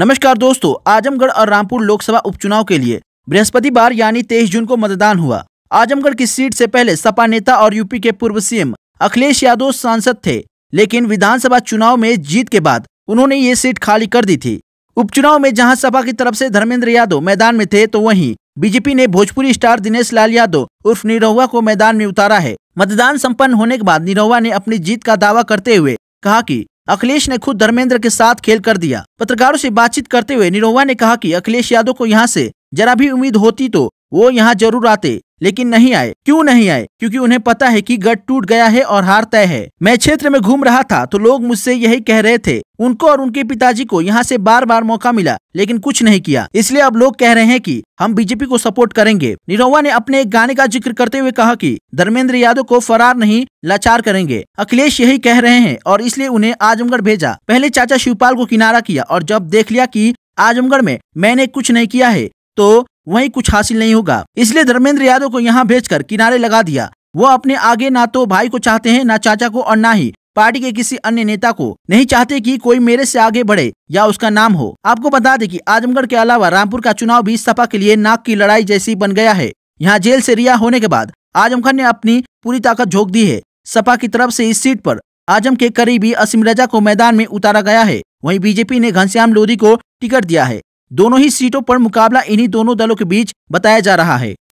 नमस्कार दोस्तों आजमगढ़ और रामपुर लोकसभा उपचुनाव के लिए बृहस्पतिवार यानी 23 जून को मतदान हुआ आजमगढ़ की सीट से पहले सपा नेता और यूपी के पूर्व सीएम अखिलेश यादव सांसद थे लेकिन विधानसभा चुनाव में जीत के बाद उन्होंने ये सीट खाली कर दी थी उपचुनाव में जहां सपा की तरफ से धर्मेंद्र यादव मैदान में थे तो वहीं बीजेपी ने भोजपुरी स्टार दिनेश लाल यादव उर्फ निरहुआ को मैदान में उतारा है मतदान संपन्न होने के बाद निरहुआ ने अपनी जीत का दावा करते हुए कहा कि अखिलेश ने खुद धर्मेंद्र के साथ खेल कर दिया पत्रकारों से बातचीत करते हुए निरोवा ने कहा कि अखिलेश यादव को यहाँ से जरा भी उम्मीद होती तो वो यहाँ जरूर आते लेकिन नहीं आए क्यों नहीं आए क्योंकि उन्हें पता है कि गट टूट गया है और हार तय है मैं क्षेत्र में घूम रहा था तो लोग मुझसे यही कह रहे थे उनको और उनके पिताजी को यहाँ से बार बार मौका मिला लेकिन कुछ नहीं किया इसलिए अब लोग कह रहे हैं कि हम बीजेपी को सपोर्ट करेंगे निरोवा ने अपने एक गाने का जिक्र करते हुए कहा कि धर्मेंद्र यादव को फरार नहीं लाचार करेंगे अखिलेश यही कह रहे हैं और इसलिए उन्हें आजमगढ़ भेजा पहले चाचा शिवपाल को किनारा किया और जब देख लिया की आजमगढ़ में मैंने कुछ नहीं किया है तो वहीं कुछ हासिल नहीं होगा इसलिए धर्मेंद्र यादव को यहाँ भेज किनारे लगा दिया वो अपने आगे ना तो भाई को चाहते हैं ना चाचा को और ना ही पार्टी के किसी अन्य नेता को नहीं चाहते कि कोई मेरे से आगे बढ़े या उसका नाम हो आपको बता दें कि आजमगढ़ के अलावा रामपुर का चुनाव भी सपा के लिए नाक की लड़ाई जैसी बन गया है यहाँ जेल से रिहा होने के बाद आजम खान ने अपनी पूरी ताकत झोंक दी है सपा की तरफ से इस सीट पर आजम के करीबी असीम रजा को मैदान में उतारा गया है वही बीजेपी ने घनश्याम लोधी को टिकट दिया है दोनों ही सीटों पर मुकाबला इन्हीं दोनों दलों के बीच बताया जा रहा है